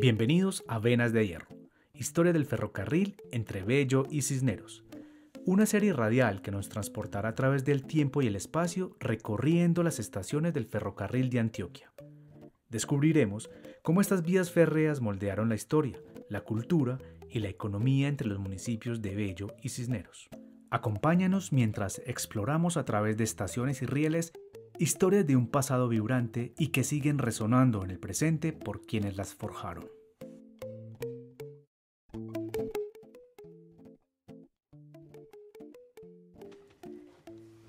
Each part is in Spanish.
Bienvenidos a Venas de Hierro, historia del ferrocarril entre Bello y Cisneros, una serie radial que nos transportará a través del tiempo y el espacio recorriendo las estaciones del ferrocarril de Antioquia. Descubriremos cómo estas vías férreas moldearon la historia, la cultura y la economía entre los municipios de Bello y Cisneros. Acompáñanos mientras exploramos a través de estaciones y rieles historias de un pasado vibrante y que siguen resonando en el presente por quienes las forjaron.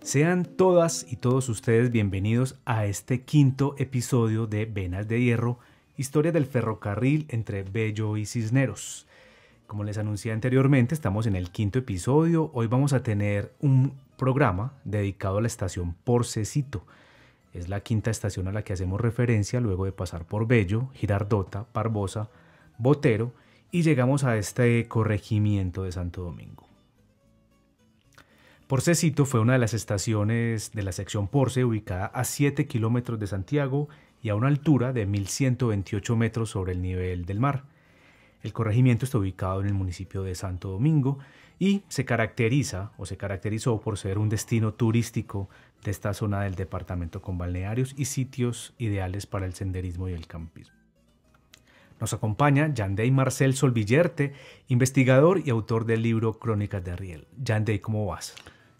Sean todas y todos ustedes bienvenidos a este quinto episodio de Venas de Hierro, historia del ferrocarril entre Bello y Cisneros. Como les anuncié anteriormente, estamos en el quinto episodio. Hoy vamos a tener un programa dedicado a la estación Porcecito. Es la quinta estación a la que hacemos referencia luego de pasar por Bello, Girardota, Barbosa, Botero y llegamos a este corregimiento de Santo Domingo. Porcecito fue una de las estaciones de la sección Porce ubicada a 7 kilómetros de Santiago y a una altura de 1.128 metros sobre el nivel del mar. El corregimiento está ubicado en el municipio de Santo Domingo y se caracteriza o se caracterizó por ser un destino turístico de esta zona del departamento con balnearios y sitios ideales para el senderismo y el campismo. Nos acompaña Yandey Marcel Solvillerte, investigador y autor del libro Crónicas de Riel. Yandey, ¿cómo vas?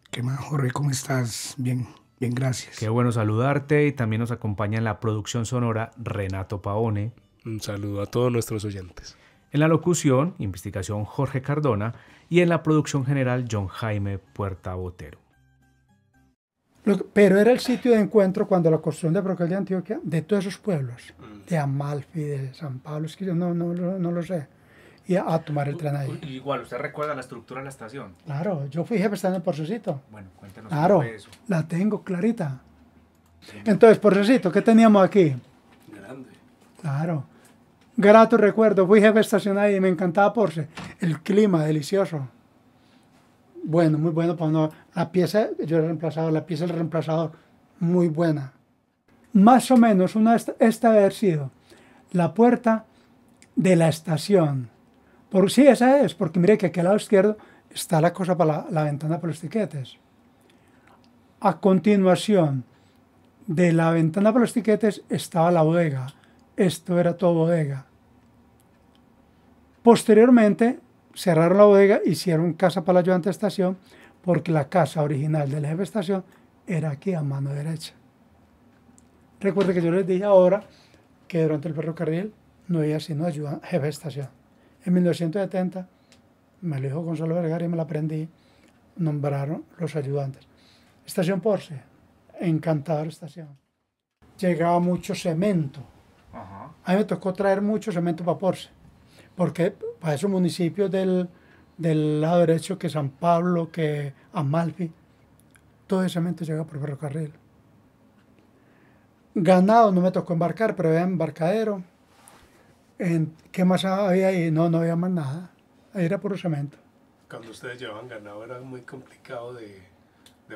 ¿Qué más, Jorge? ¿Cómo estás? Bien, bien, gracias. Qué bueno saludarte y también nos acompaña en la producción sonora Renato Paone. Un saludo a todos nuestros oyentes. En la locución, investigación Jorge Cardona y en la producción general John Jaime Puerta Botero. Pero era el sitio de encuentro cuando la construcción de Procal de Antioquia, de todos esos pueblos, de Amalfi, de San Pablo, es que yo no, no, no lo sé, y a, tomar el tren ahí. Igual, ¿usted recuerda la estructura de la estación? Claro, yo fui jefe estando en Porcecito. Bueno, cuéntenos claro, la tengo clarita. Entonces, Porcecito, ¿qué teníamos aquí? Grande. Claro. Grato recuerdo, fui jefe estacional y me encantaba Porce el clima delicioso. Bueno, muy bueno para pues no. La pieza, yo he reemplazado, la pieza del reemplazador, muy buena. Más o menos, una, esta debe haber sido la puerta de la estación. Por, sí, esa es, porque mire que aquí al lado izquierdo está la cosa para la, ventana para los tiquetes. A continuación de la ventana para los tiquetes estaba la bodega. Esto era toda bodega. Posteriormente, cerraron la bodega, hicieron casa para la ayudante de estación, porque la casa original de jefe de estación era aquí a mano derecha. Recuerde que yo les dije ahora que durante el ferrocarril no había sino ayuda, jefe de estación. En 1970 me lo dijo Gonzalo Vergara y me lo aprendí, nombraron los ayudantes. Estación porsche la estación. Llegaba mucho cemento. A mí me tocó traer mucho cemento para porsche porque para esos municipios del, lado derecho, que San Pablo, que Amalfi, todo ese cemento llega por ferrocarril. Ganado no me tocó embarcar, pero había embarcadero. ¿Qué más había ahí? No, no había más nada. Ahí era puro cemento. Cuando ustedes llevaban ganado era muy complicado de,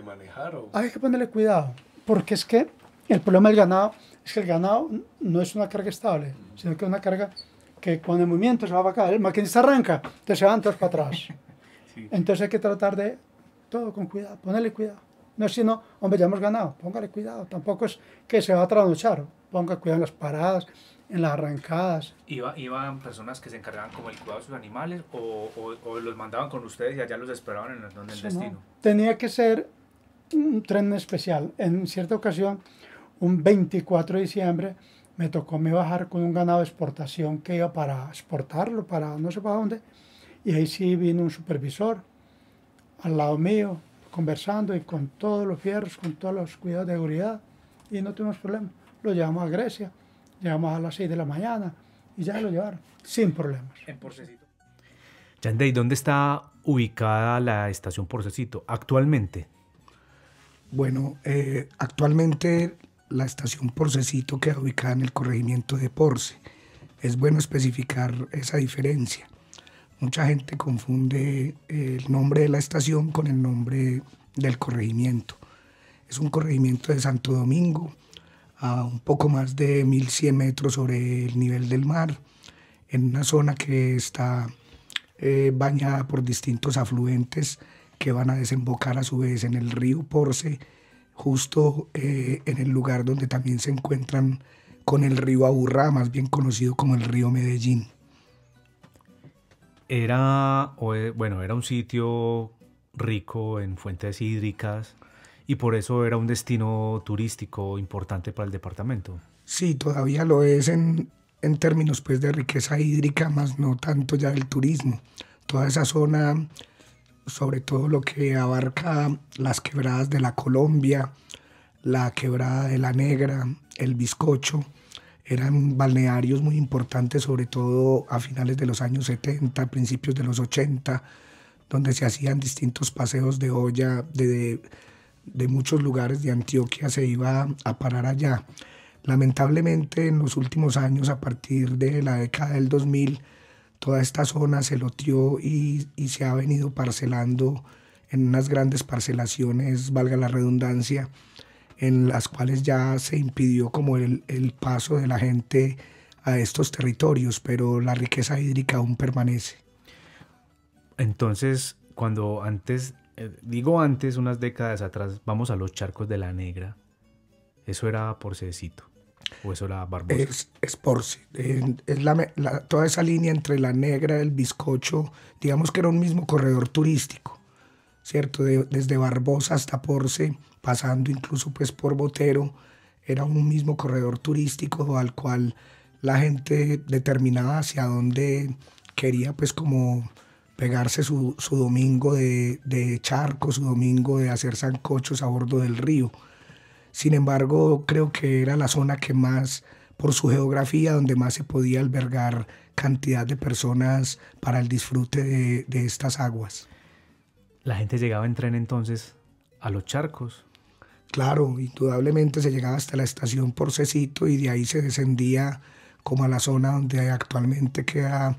manejar. ¿o? Hay que ponerle cuidado, porque es que el problema del ganado es que el ganado no es una carga estable, sino que es una carga que cuando el movimiento se va para acá, el maquinista arranca, entonces se van todos para atrás. Entonces hay que tratar de todo con cuidado, ponerle cuidado. No es sino, hombre, ya hemos ganado, póngale cuidado. Tampoco es que se va a trasnochar, ponga cuidado en las paradas, en las arrancadas. ¿Iban personas que se encargaban como el cuidado de sus animales o, o, los mandaban con ustedes y allá los esperaban en el, destino? Tenía que ser un tren especial. En cierta ocasión, un 24 de diciembre, me tocó me bajar con un ganado de exportación que iba para exportarlo, para no sé para dónde. Y ahí sí vino un supervisor al lado mío, conversando y con todos los fierros, con todos los cuidados de seguridad. Y no tuvimos problema. Lo llevamos a Grecia, llegamos a las 6 de la mañana y ya lo llevaron, sin problemas. En Porcecito. Yandey, ¿dónde está ubicada la estación Porcecito actualmente? Bueno, eh, actualmente la estación Porcecito queda ubicada en el corregimiento de Porce. Es bueno especificar esa diferencia. Mucha gente confunde eh, el nombre de la estación con el nombre del corregimiento. Es un corregimiento de Santo Domingo, a un poco más de 1100 metros sobre el nivel del mar, en una zona que está eh, bañada por distintos afluentes que van a desembocar a su vez en el río Porce justo eh, en el lugar donde también se encuentran con el río Aburrá, más bien conocido como el río Medellín. Era, eh, bueno, era un sitio rico en fuentes hídricas y por eso era un destino turístico importante para el departamento. Sí, todavía lo es en, términos pues, de riqueza hídrica, más no tanto ya del turismo. Toda esa zona sobre todo lo que abarca las quebradas de la Colombia, la quebrada de la Negra, el bizcocho. Eran balnearios muy importantes, sobre todo a finales de los años 70, principios de los 80, donde se hacían distintos paseos de olla, de, muchos lugares de Antioquia se iba a parar allá. Lamentablemente en los últimos años, a partir de la década del 2000, toda esta zona se lotió y, y se ha venido parcelando en unas grandes parcelaciones, valga la redundancia, en las cuales ya se impidió como el, paso de la gente a estos territorios, pero la riqueza hídrica aún permanece. Entonces, cuando antes, eh, digo antes, unas décadas atrás, vamos a los charcos de la negra, eso era por Cecito. ¿O eso Barbosa? Es, es toda esa línea entre la negra, el bizcocho, digamos que era un mismo corredor turístico, ¿cierto? desde Barbosa hasta Porce, pasando incluso pues por Botero, era un mismo corredor turístico al cual la gente determinaba hacia dónde quería pues como pegarse su, domingo de, de, charco, su domingo de hacer sancochos a bordo del río. Sin embargo, creo que era la zona que más, por su geografía, donde más se podía albergar cantidad de personas para el disfrute de, estas aguas. La gente llegaba en tren entonces a los charcos. Claro, indudablemente se llegaba hasta la estación Porcecito y de ahí se descendía como a la zona donde actualmente queda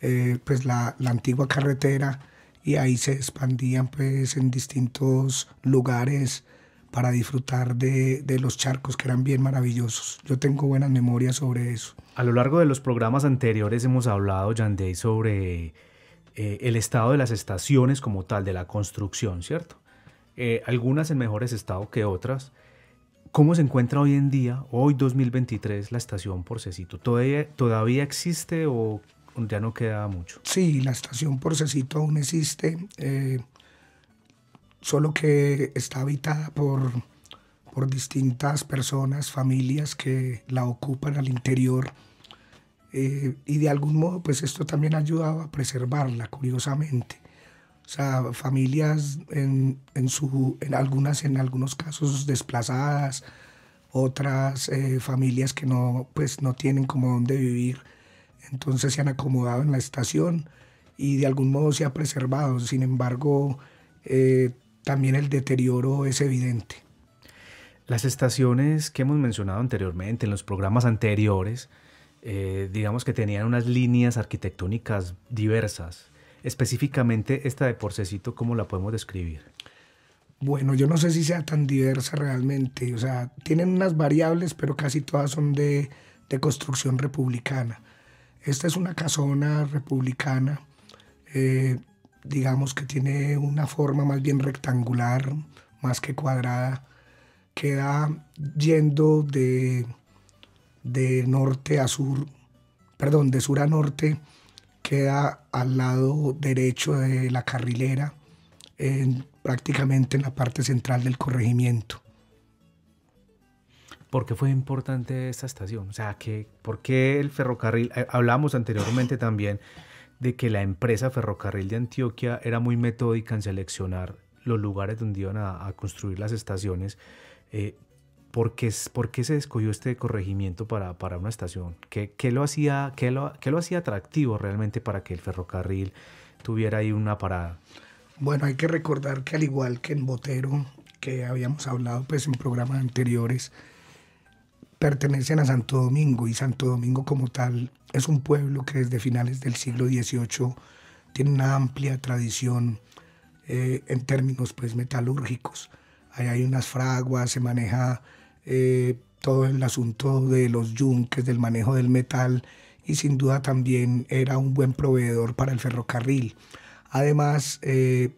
eh, pues la, la, antigua carretera y ahí se expandían pues en distintos lugares para disfrutar de, los charcos que eran bien maravillosos. Yo tengo buenas memorias sobre eso. A lo largo de los programas anteriores hemos hablado, Yandey, sobre eh, el estado de las estaciones como tal, de la construcción, ¿cierto? Eh, algunas en mejores estado que otras. ¿Cómo se encuentra hoy en día, hoy 2023, la estación Porcecito? ¿Todavía, existe o ya no queda mucho? Sí, la estación Porcecito aún existe. Eh, solo que está habitada por, por distintas personas, familias que la ocupan al interior. Eh, y de algún modo, pues esto también ha ayudado a preservarla, curiosamente. O sea, familias en, en, su, en algunas, en algunos casos desplazadas, otras eh, familias que no, pues, no tienen como dónde vivir, entonces se han acomodado en la estación y de algún modo se ha preservado. Sin embargo, eh, también el deterioro es evidente. Las estaciones que hemos mencionado anteriormente, en los programas anteriores, eh, digamos que tenían unas líneas arquitectónicas diversas. Específicamente esta de Porcecito, ¿cómo la podemos describir? Bueno, yo no sé si sea tan diversa realmente. O sea, tienen unas variables, pero casi todas son de, construcción republicana. Esta es una casona republicana. Eh, digamos que tiene una forma más bien rectangular, más que cuadrada, queda yendo de, de norte a sur, perdón, de sur a norte, queda al lado derecho de la carrilera, prácticamente en la parte central del corregimiento. ¿Por qué fue importante esta estación? O sea, que, ¿por qué el ferrocarril? Eh, hablamos anteriormente también de que la empresa Ferrocarril de Antioquia era muy metódica en seleccionar los lugares donde iban a, construir las estaciones. Eh, ¿por, qué, se escogió este corregimiento para, una estación? ¿Qué, lo hacía, qué lo, lo hacía atractivo realmente para que el ferrocarril tuviera ahí una parada? Bueno, hay que recordar que al igual que en Botero, que habíamos hablado pues en programas anteriores, pertenecen a Santo Domingo y Santo Domingo como tal es un pueblo que desde finales del siglo XVIII tiene una amplia tradición eh, en términos pues, metalúrgicos. Ahí hay unas fraguas, se maneja eh, todo el asunto de los yunques, del manejo del metal y sin duda también era un buen proveedor para el ferrocarril. Además, eh,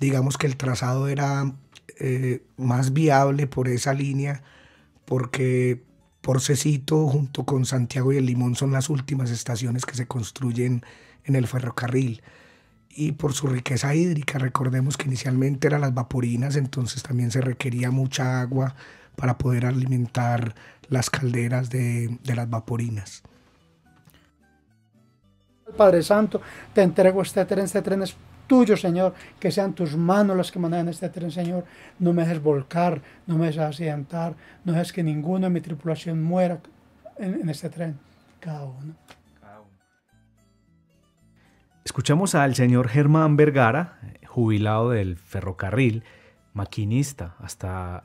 digamos que el trazado era más viable por esa línea porque Porcecito junto con Santiago y el Limón son las últimas estaciones que se construyen en el ferrocarril. Y por su riqueza hídrica, recordemos que inicialmente eran las vaporinas, entonces también se requería mucha agua para poder alimentar las calderas de, de las vaporinas. Padre Santo, te entrego este tren, este tren es tuyo, Señor, que sean tus manos las que manejan este tren, Señor. No me dejes volcar, no me dejes accidentar, no dejes que ninguno de mi tripulación muera en, en este tren, cada uno. Escuchamos al señor Germán Vergara, jubilado del ferrocarril, maquinista hasta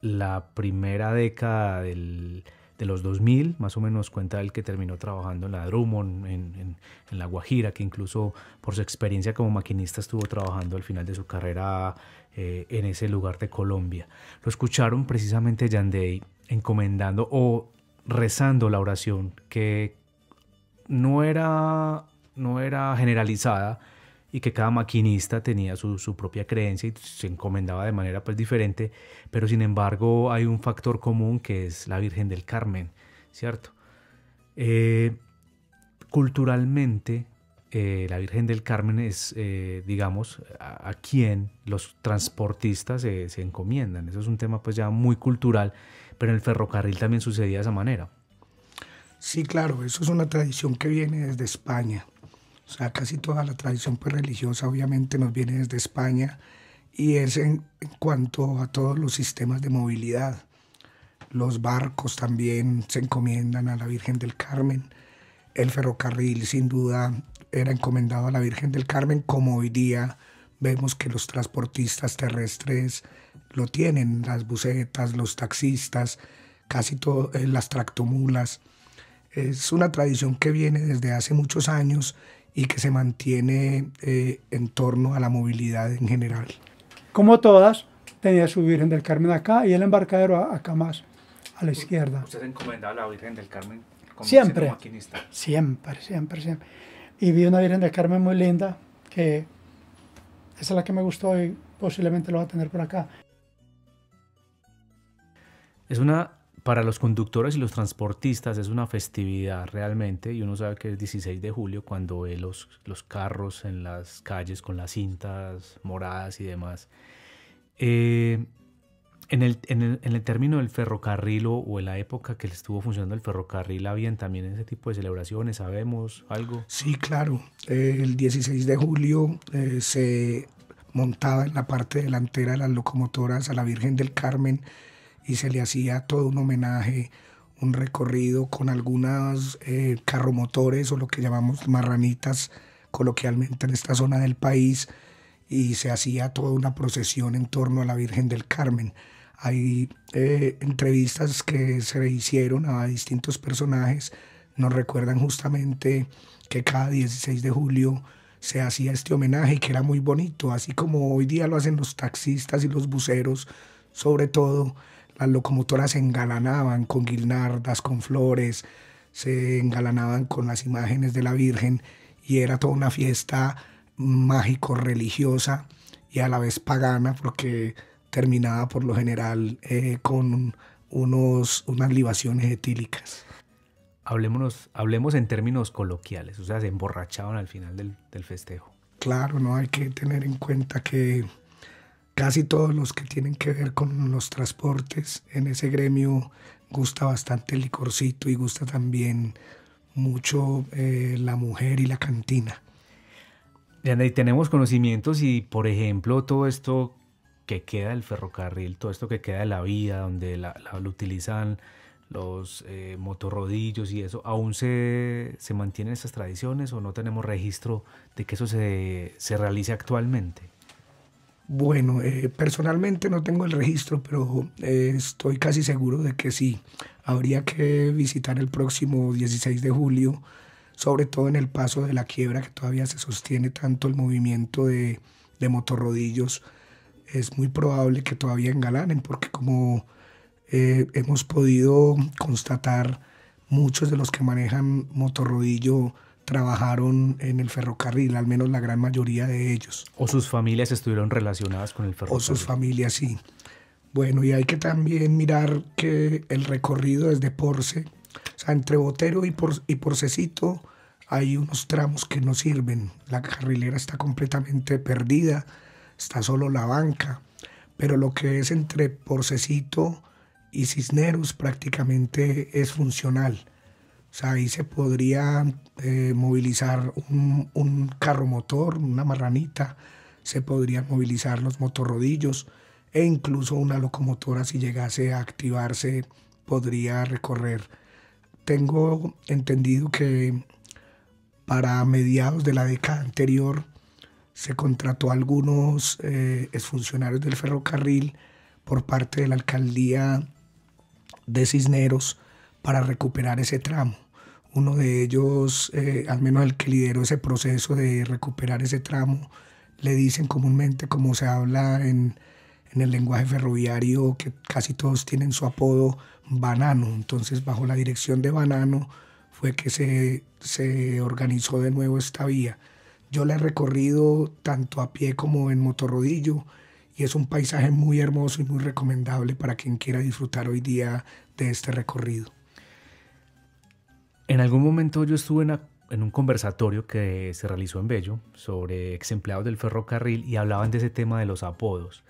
la primera década del de los 2000, más o menos cuenta el que terminó trabajando en la Drummond, en, La Guajira, que incluso por su experiencia como maquinista estuvo trabajando al final de su carrera eh, en ese lugar de Colombia. Lo escucharon precisamente Yandey encomendando o rezando la oración que no era, no era generalizada, y que cada maquinista tenía su, propia creencia y se encomendaba de manera pues diferente, pero sin embargo hay un factor común que es la Virgen del Carmen, ¿cierto? Eh, culturalmente, eh, la Virgen del Carmen es, eh, digamos, a, quien los transportistas se, encomiendan. Eso es un tema pues ya muy cultural, pero en el ferrocarril también sucedía de esa manera. Sí, claro, eso es una tradición que viene desde España. O sea, casi toda la tradición pues, religiosa obviamente nos viene desde España y es en, cuanto a todos los sistemas de movilidad. Los barcos también se encomiendan a la Virgen del Carmen. El ferrocarril sin duda era encomendado a la Virgen del Carmen como hoy día vemos que los transportistas terrestres lo tienen, las bucetas, los taxistas, casi todas eh, las tractomulas. Es una tradición que viene desde hace muchos años y que se mantiene eh, en torno a la movilidad en general. Como todas, tenía su Virgen del Carmen acá y el embarcadero acá más, a la izquierda. ¿Usted se encomendaba a la Virgen del Carmen? Como maquinista? siempre, siempre, siempre. Y vi una Virgen del Carmen muy linda, que es la que me gustó y posiblemente lo va a tener por acá. Es una para los conductores y los transportistas es una festividad realmente y uno sabe que es 16 de julio cuando ve los, los carros en las calles con las cintas moradas y demás. Eh, en, el, término del ferrocarril o, en la época que estuvo funcionando el ferrocarril, ¿habían también ese tipo de celebraciones? ¿Sabemos algo? Sí, claro. Eh, el 16 de julio eh, se montaba en la parte delantera de las locomotoras a la Virgen del Carmen y se le hacía todo un homenaje, un recorrido con algunas eh, carromotores o lo que llamamos marranitas coloquialmente en esta zona del país y se hacía toda una procesión en torno a la Virgen del Carmen. Hay eh, entrevistas que se hicieron a distintos personajes, nos recuerdan justamente que cada 16 de julio se hacía este homenaje y que era muy bonito, así como hoy día lo hacen los taxistas y los buceros, sobre todo las locomotoras se engalanaban con guirnaldas, con flores, se engalanaban con las imágenes de la Virgen y era toda una fiesta mágico-religiosa y a la vez pagana porque terminaba por lo general eh, con unos, unas libaciones etílicas. hablemos en términos coloquiales, o sea, se emborrachaban al final del, del festejo. Claro, no hay que tener en cuenta que casi todos los que tienen que ver con los transportes. En ese gremio gusta bastante el licorcito y gusta también mucho eh, la mujer y la cantina. Y tenemos conocimientos y, por ejemplo, todo esto que queda del ferrocarril, todo esto que queda de la vía, donde la, lo utilizan los eh, motorrodillos y eso, ¿aún se, se, mantienen esas tradiciones o no tenemos registro de que eso se, se realice actualmente? Bueno, eh, personalmente no tengo el registro, pero eh, estoy casi seguro de que sí. Habría que visitar el próximo 16 de julio, sobre todo en el paso de la quiebra, que todavía se sostiene tanto el movimiento de, motorrodillos. Es muy probable que todavía engalanen, porque como eh, hemos podido constatar, muchos de los que manejan motorrodillo trabajaron en el ferrocarril, al menos la gran mayoría de ellos. O sus familias estuvieron relacionadas con el ferrocarril. O sus familias, sí. Bueno, y hay que también mirar que el recorrido desde Porce, o sea, entre Botero y, Por y Porcecito hay unos tramos que no sirven. La carrilera está completamente perdida, está solo la banca, pero lo que es entre Porcecito y Cisneros prácticamente es funcional ahí se podría eh, movilizar un, carromotor, carro motor, una marranita, se podrían movilizar los motorrodillos e incluso una locomotora si llegase a activarse podría recorrer. Tengo entendido que para mediados de la década anterior se contrató a algunos eh, exfuncionarios del ferrocarril por parte de la alcaldía de Cisneros para recuperar ese tramo uno de ellos, eh, al menos el que lideró ese proceso de recuperar ese tramo, le dicen comúnmente, como se habla en, el lenguaje ferroviario, que casi todos tienen su apodo, Banano. Entonces, bajo la dirección de Banano fue que se, se organizó de nuevo esta vía. Yo la he recorrido tanto a pie como en motorrodillo y es un paisaje muy hermoso y muy recomendable para quien quiera disfrutar hoy día de este recorrido. En algún momento yo estuve en, un conversatorio que se realizó en Bello sobre ex empleados del ferrocarril y hablaban de ese tema de los apodos.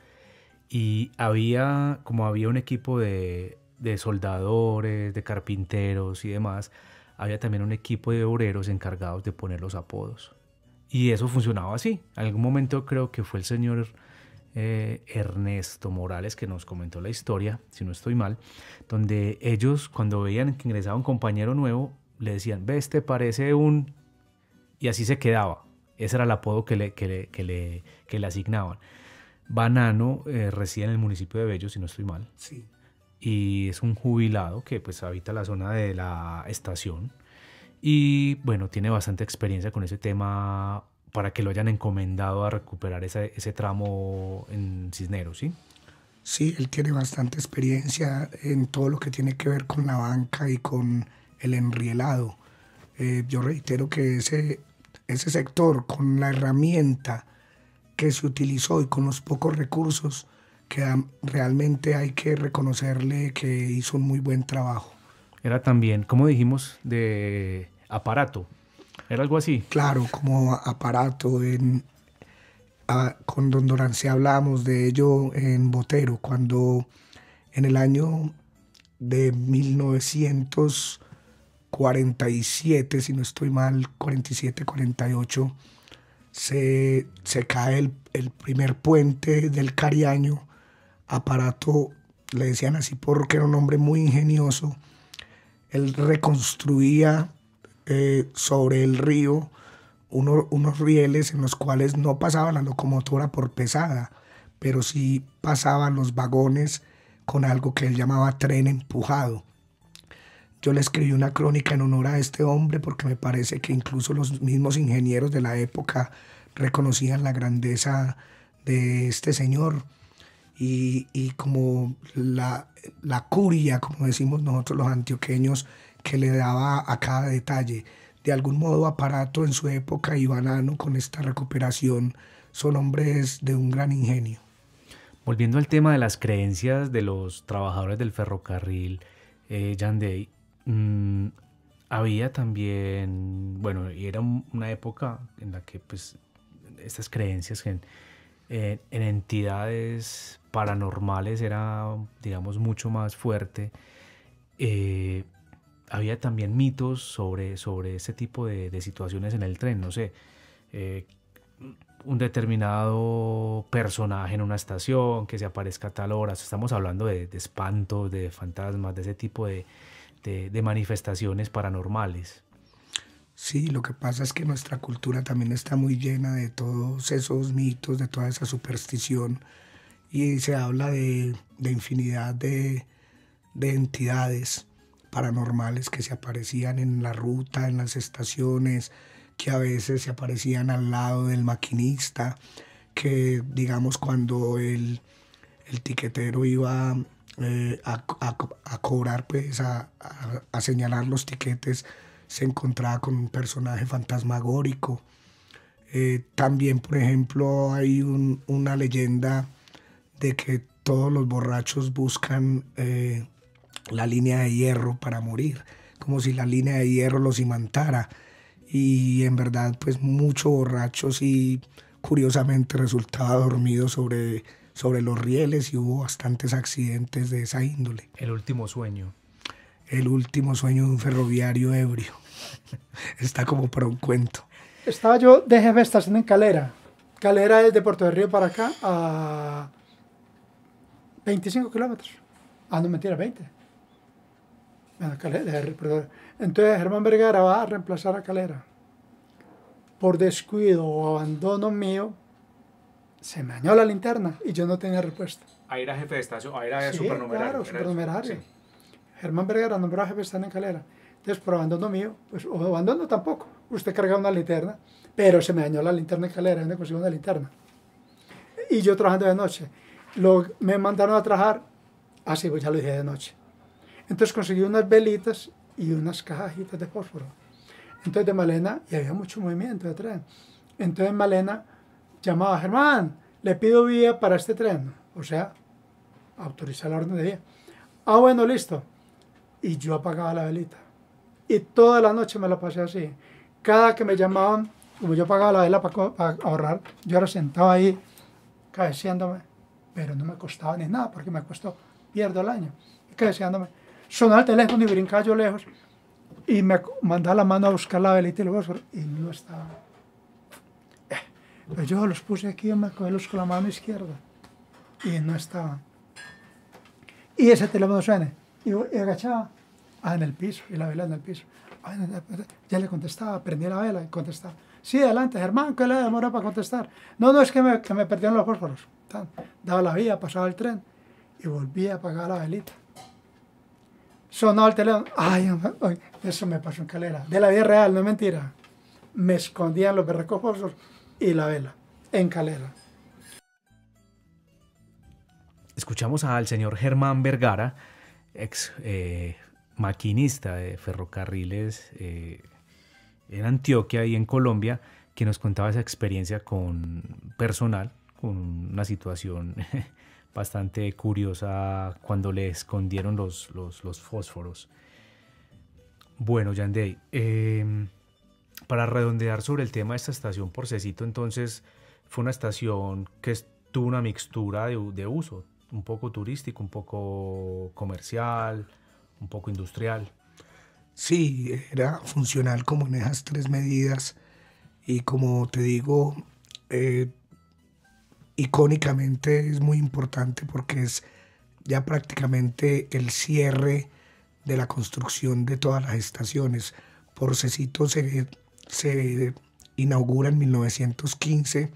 Y había, como había un equipo de, soldadores, de carpinteros y demás, había también un equipo de obreros encargados de poner los apodos. Y eso funcionaba así. En algún momento creo que fue el señor eh, Ernesto Morales que nos comentó la historia, si no estoy mal, donde ellos cuando veían que ingresaba un compañero nuevo, le decían, ve, este parece un... Y así se quedaba. Ese era el apodo que le, le, le, asignaban. Banano eh, reside en el municipio de Bello, si no estoy mal. Sí. Y es un jubilado que pues habita la zona de la estación. Y bueno, tiene bastante experiencia con ese tema para que lo hayan encomendado a recuperar ese, ese tramo en Cisneros, ¿sí? Sí, él tiene bastante experiencia en todo lo que tiene que ver con la banca y con el enrielado. Eh, yo reitero que ese, ese sector, con la herramienta que se utilizó y con los pocos recursos, que realmente hay que reconocerle que hizo un muy buen trabajo. Era también, como dijimos, de aparato. Era algo así. Claro, como aparato. En, con Don Dorancé hablábamos de ello en Botero, cuando en el año de 1900 47, si no estoy mal, 47, 48, se, cae el, primer puente del Cariaño. Aparato, le decían así porque era un hombre muy ingenioso. Él reconstruía eh, sobre el río unos rieles en los cuales no pasaba la locomotora por pesada, pero sí pasaban los vagones con algo que él llamaba tren empujado yo le escribí una crónica en honor a este hombre porque me parece que incluso los mismos ingenieros de la época reconocían la grandeza de este señor y, como la, curia, como decimos nosotros los antioqueños, que le daba a cada detalle. De algún modo, Aparato en su época y Banano con esta recuperación son hombres de un gran ingenio. Volviendo al tema de las creencias de los trabajadores del ferrocarril, eh, Mm, había también, bueno, y era una época en la que pues estas creencias en, eh, en, entidades paranormales era, digamos, mucho más fuerte. Eh, había también mitos sobre, sobre ese tipo de, situaciones en el tren, no sé, eh, un determinado personaje en una estación que se aparezca a tal hora, estamos hablando de, de espantos, de fantasmas, de ese tipo de, de, manifestaciones paranormales. Sí, lo que pasa es que nuestra cultura también está muy llena de todos esos mitos, de toda esa superstición, y se habla de, infinidad de, entidades paranormales que se aparecían en la ruta, en las estaciones, que a veces se aparecían al lado del maquinista, que digamos cuando el, el tiquetero iba eh, a, cobrar, pues, a, señalar los tiquetes, se encontraba con un personaje fantasmagórico. Eh, también, por ejemplo, hay una leyenda de que todos los borrachos buscan eh, la línea de hierro para morir, como si la línea de hierro los imantara. Y en verdad, pues muchos borrachos y curiosamente resultaba dormido sobre sobre los rieles y hubo bastantes accidentes de esa índole. El último sueño. El último sueño de un ferroviario ebrio. Está como para un cuento. Estaba yo de jefe en Calera. Calera es de Puerto de Río para acá a 25 kilómetros. Ah, no, mentira, 20. Ah, Entonces Germán Vergara va a reemplazar a Calera. Por descuido o abandono mío, se me dañó la linterna y yo no tenía respuesta. Ahí era jefe de estación, ahí era sí, supernumerario. Claro, supernumerario. Sí. Germán Vergara nombró jefe de estación en Calera. Entonces, por abandono mío, pues o abandono tampoco. Usted carga una linterna, pero se me dañó la linterna en Calera, no consigo una linterna. Y yo trabajando de noche. Lo, me mandaron a trabajar, así ah, pues ya lo hice de noche. Entonces conseguí unas velitas y unas cajitas de fósforo. Entonces de Malena, y había mucho movimiento de tren. Entonces Malena llamaba Germán, le pido vía para este tren. O sea, autoriza la orden de día. Ah, bueno, listo. Y yo apagaba la velita. Y toda la noche me la pasé así. Cada que me llamaban, como yo apagaba la vela para, ahorrar, yo era sentaba ahí cabeceándome, pero no me costaba ni nada porque me costó, pierdo el año, cabeceándome. Sonaba el teléfono y brincaba yo lejos y me mandaba la mano a buscar la velita y el y no estaba yo los puse aquí, yo me con la mano izquierda y no estaban. Y ese teléfono suena. Y, agachaba ah, en el piso, y la vela ah, en el piso. ya le contestaba, prendía la vela y contestaba. Sí, adelante, hermano, ¿qué le demora para contestar? No, no, es que me, que me perdieron los fósforos. Tan, daba la vía, pasaba el tren y volvía a apagar la velita. Sonaba el teléfono. Ay, eso me pasó en calera. De la vida real, no es mentira. Me escondían los berracos fósforos y la vela, en Calera. Escuchamos al señor Germán Vergara, ex eh, maquinista de ferrocarriles eh, en Antioquia y en Colombia, que nos contaba esa experiencia con personal, con una situación bastante curiosa cuando le escondieron los, los, fósforos. Bueno, Yandei... eh, em, para redondear sobre el tema de esta estación Porcecito, entonces fue una estación que tuvo una mixtura de, uso, un poco turístico, un poco comercial, un poco industrial. Sí, era funcional como en esas tres medidas y como te digo, eh, icónicamente es muy importante porque es ya prácticamente el cierre de la construcción de todas las estaciones. Porcecito se se inaugura en 1915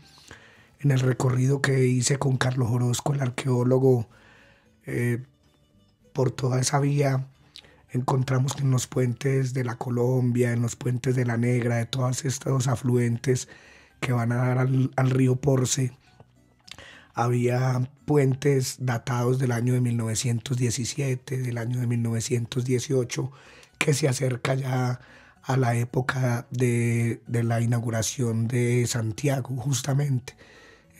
en el recorrido que hice con Carlos Orozco, el arqueólogo, eh, por toda esa vía encontramos que en los puentes de la Colombia, en los puentes de la Negra, de todos estos afluentes que van a dar al, al río Porce, había puentes datados del año de 1917, del año de 1918, que se acerca ya a la época de, de la inauguración de Santiago, justamente.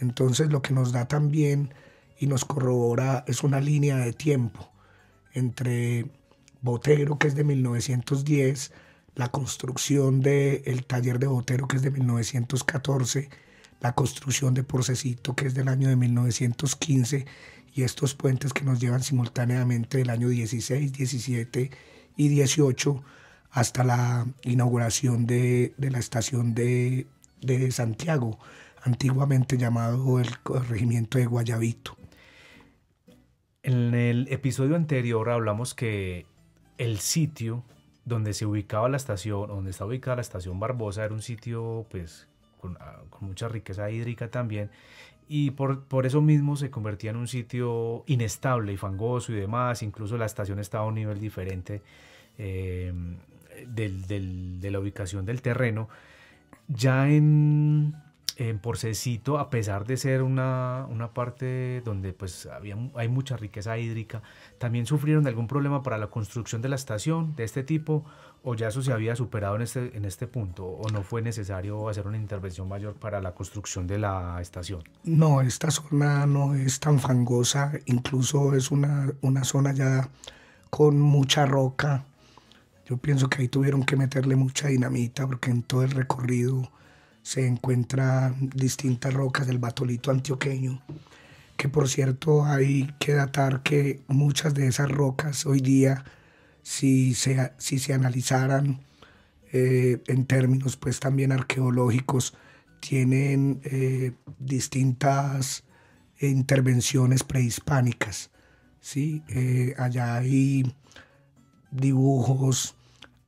Entonces lo que nos da también y nos corrobora es una línea de tiempo entre Botero, que es de 1910, la construcción del el taller de Botero, que es de 1914, la construcción de Porcecito, que es del año de 1915, y estos puentes que nos llevan simultáneamente del año 16, 17 y 18 hasta la inauguración de, la estación de, de, Santiago, antiguamente llamado el Regimiento de Guayabito. En el episodio anterior hablamos que el sitio donde se ubicaba la estación, donde está ubicada la estación Barbosa, era un sitio pues ah, con, mucha riqueza hídrica también, y por, por, eso mismo se convertía en un sitio inestable y fangoso y demás, incluso la estación estaba a un nivel diferente. Eh, de la ubicación del terreno, ya en, en Porcecito, a pesar de ser una, parte donde pues hay mucha riqueza hídrica, ¿también sufrieron algún problema para la construcción de la estación de este tipo? ¿O ya eso se había superado en este, en este punto? ¿O no fue necesario hacer una intervención mayor para la construcción de la estación? No, esta zona no es tan fangosa, incluso es una, una zona ya con mucha roca yo pienso que ahí tuvieron que meterle mucha dinamita porque en todo el recorrido se encuentran distintas rocas del batolito antioqueño, que por cierto hay que datar que muchas de esas rocas hoy día, si se, si se analizaran eh, en términos pues también arqueológicos, tienen eh, distintas intervenciones prehispánicas. ¿sí? Eh, allá hay dibujos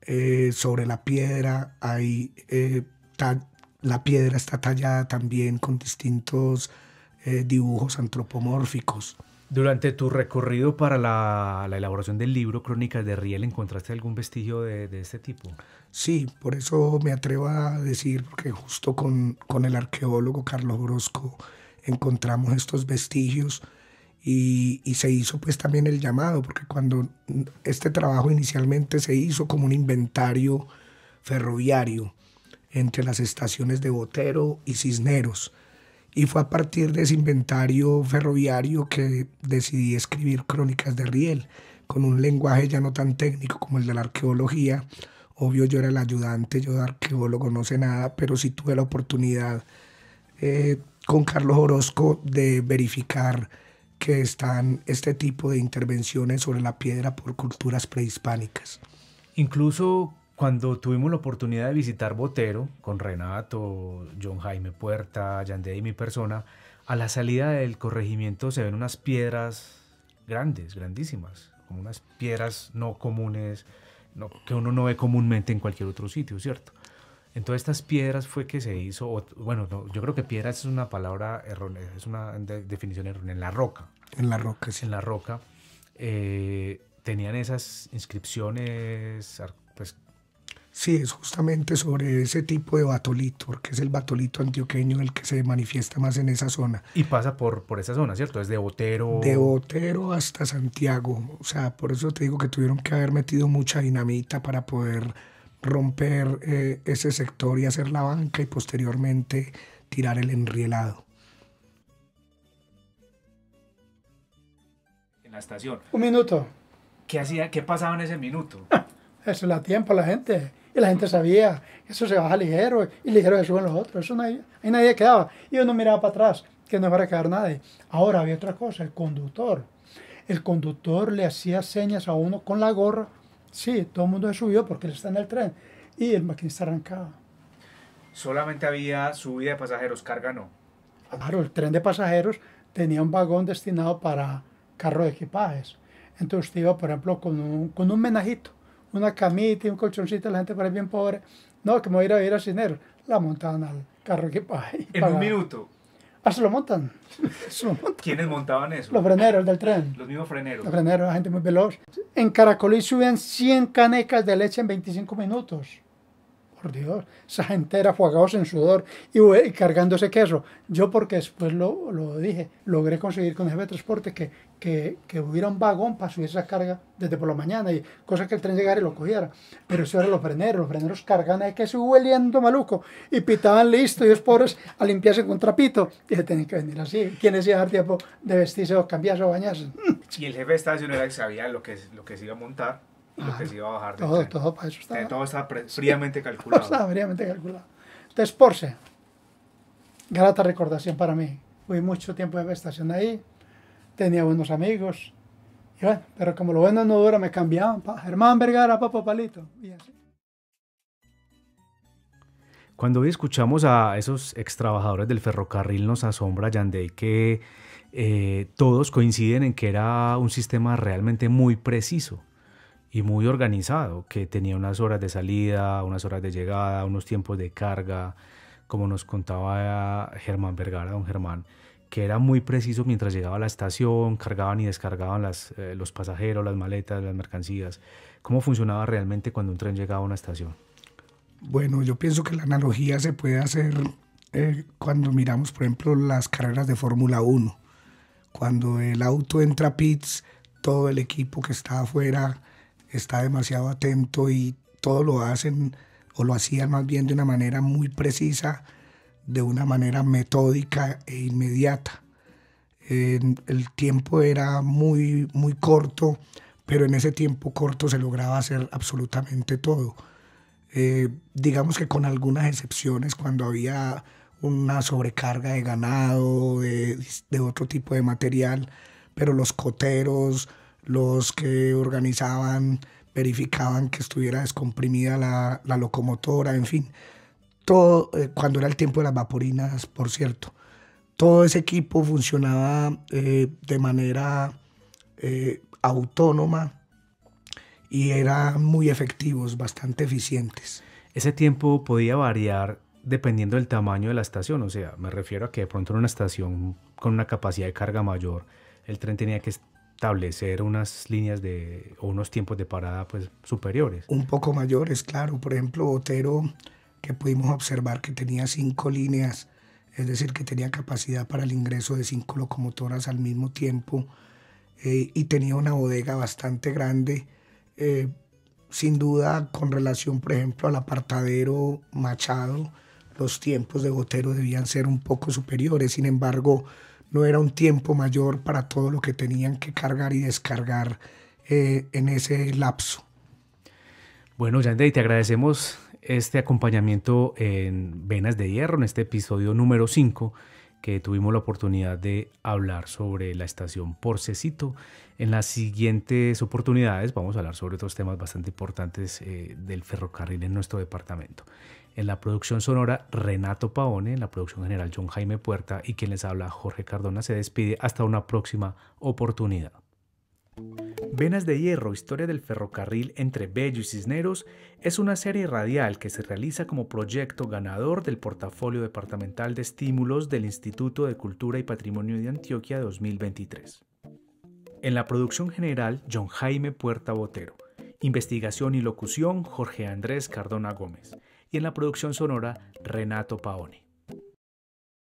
eh, sobre la piedra, hay, eh, la piedra está tallada también con distintos eh, dibujos antropomórficos. Durante tu recorrido para la, elaboración del libro Crónicas de Riel, ¿encontraste algún vestigio de, este tipo? Sí, por eso me atrevo a decir, que justo con, con el arqueólogo Carlos Orozco encontramos estos vestigios y, se hizo pues también el llamado, porque cuando este trabajo inicialmente se hizo como un inventario ferroviario entre las estaciones de Botero y Cisneros. Y fue a partir de ese inventario ferroviario que decidí escribir Crónicas de Riel, con un lenguaje ya no tan técnico como el de la arqueología. Obvio yo era el ayudante, yo de arqueólogo no sé nada, pero sí tuve la oportunidad eh, con Carlos Orozco de verificar que están este tipo de intervenciones sobre la piedra por culturas prehispánicas. Incluso cuando tuvimos la oportunidad de visitar Botero con Renato, John Jaime Puerta, Yandé y mi persona, a la salida del corregimiento se ven unas piedras grandes, grandísimas, como unas piedras no comunes, que uno no ve comúnmente en cualquier otro sitio, ¿cierto? Entonces, estas piedras fue que se hizo, bueno, yo creo que piedras es una palabra errónea, es una definición errónea, en la roca. En la roca, sí. En la roca. Eh, tenían esas inscripciones, pues, Sí, es justamente sobre ese tipo de batolito, porque es el batolito antioqueño el que se manifiesta más en esa zona. Y pasa por, por esa zona, ¿cierto? Es de Botero. De Otero hasta Santiago. O sea, por eso te digo que tuvieron que haber metido mucha dinamita para poder romper eh, ese sector y hacer la banca y posteriormente tirar el enrielado. En la estación. Un minuto. ¿Qué hacía? ¿Qué pasaba en ese minuto? Eso la tiempo la gente. Y la gente sabía, eso se baja ligero y ligero se suben los otros. Eso ahí nadie quedaba. Y uno miraba para atrás, que no iba a quedar nadie. Ahora había otra cosa, el conductor. El conductor le hacía señas a uno con la gorra Sí, todo el mundo se subió porque él está en el tren y el maquinista arrancaba. Solamente había subida de pasajeros, carga no. Claro, el tren de pasajeros tenía un vagón destinado para carro de equipajes. Entonces usted iba, por ejemplo, con un, menajito, una camita y un colchoncito, la gente parece bien pobre. No, que me voy a ir a vivir a Cineros. La montaban al carro de equipaje. En un minuto. Ah, se lo montan. ¿Quiénes montaban eso? Los freneros del tren. Los mismos freneros. Los freneros, la gente muy veloz. En Caracolí subían 100 canecas de leche en 25 minutos por Dios, esa gente era fuagados en sudor y, cargando ese queso. Yo porque después lo, dije, logré conseguir con el jefe de transporte que, que, que, hubiera un vagón para subir esa carga desde por la mañana, y cosa que el tren llegara y lo cogiera. Pero eso eran los freneros, los freneros cargan el queso hueliendo maluco y pitaban listo y los pobres a limpiarse con trapito y se tenían que venir así. ¿Quiénes iban a dar tiempo de vestirse o cambiarse o bañarse? Y el jefe de estación era que sabía lo que, lo que se iba a montar que ah, se iba a bajar. Eh, todo, estaba. está fríamente calculado. calculado. Entonces, Porsche, grata recordación para mí. Fui mucho tiempo de estación ahí, tenía buenos amigos. pero como lo bueno no dura, me cambiaban. Pa, Germán Vergara, Papo Palito. Cuando hoy escuchamos a esos ex trabajadores del ferrocarril, nos asombra, Yandey, que eh, todos coinciden en que era un sistema realmente muy preciso y muy organizado, que tenía unas horas de salida, unas horas de llegada, unos tiempos de carga, como nos contaba eh, Germán Vergara, don Germán, que era muy preciso mientras llegaba a la estación, cargaban y descargaban las, eh, los pasajeros, las maletas, las mercancías. ¿Cómo funcionaba realmente cuando un tren llegaba a una estación? Bueno, yo pienso que la analogía se puede hacer eh, cuando miramos, por ejemplo, las carreras de Fórmula 1. Cuando el auto entra a pits, todo el equipo que está afuera está demasiado atento y todo lo hacen o lo hacían más bien de una manera muy precisa, de una manera metódica e inmediata. el tiempo era muy, muy corto, pero en ese tiempo corto se lograba hacer absolutamente todo. Eh, digamos que con algunas excepciones, cuando había una sobrecarga de ganado, de otro tipo de material, pero los coteros, los que organizaban, verificaban que estuviera descomprimida la, locomotora, en fin. Todo, eh, cuando era el tiempo de las vaporinas, por cierto. Todo ese equipo funcionaba eh, de manera eh, autónoma y eran muy efectivos, bastante eficientes. Ese tiempo podía variar dependiendo del tamaño de la estación, o sea, me refiero a que de pronto en una estación con una capacidad de carga mayor, el tren tenía que establecer unas líneas de, o unos tiempos de parada pues, superiores. Un poco mayores, claro. Por ejemplo, Botero, que pudimos observar que tenía cinco líneas, es decir, que tenía capacidad para el ingreso de cinco locomotoras al mismo tiempo eh, y tenía una bodega bastante grande. Eh, sin duda, con relación, por ejemplo, al apartadero Machado, los tiempos de Botero debían ser un poco superiores. Sin embargo, no era un tiempo mayor para todo lo que tenían que cargar y descargar eh, en ese lapso. Bueno, ya te agradecemos este acompañamiento en Venas de Hierro, en este episodio número 5, que tuvimos la oportunidad de hablar sobre la estación Porcecito. En las siguientes oportunidades vamos a hablar sobre otros temas bastante importantes eh, del ferrocarril en nuestro departamento. En la producción sonora, Renato Paone, en la producción general, John Jaime Puerta y quien les habla, Jorge Cardona, se despide hasta una próxima oportunidad. Venas de Hierro, historia del ferrocarril entre Bello y Cisneros, es una serie radial que se realiza como proyecto ganador del portafolio departamental de estímulos del Instituto de Cultura y Patrimonio de Antioquia 2023. En la producción general, John Jaime Puerta Botero. Investigación y locución, Jorge Andrés Cardona Gómez y en la producción sonora Renato Paoni.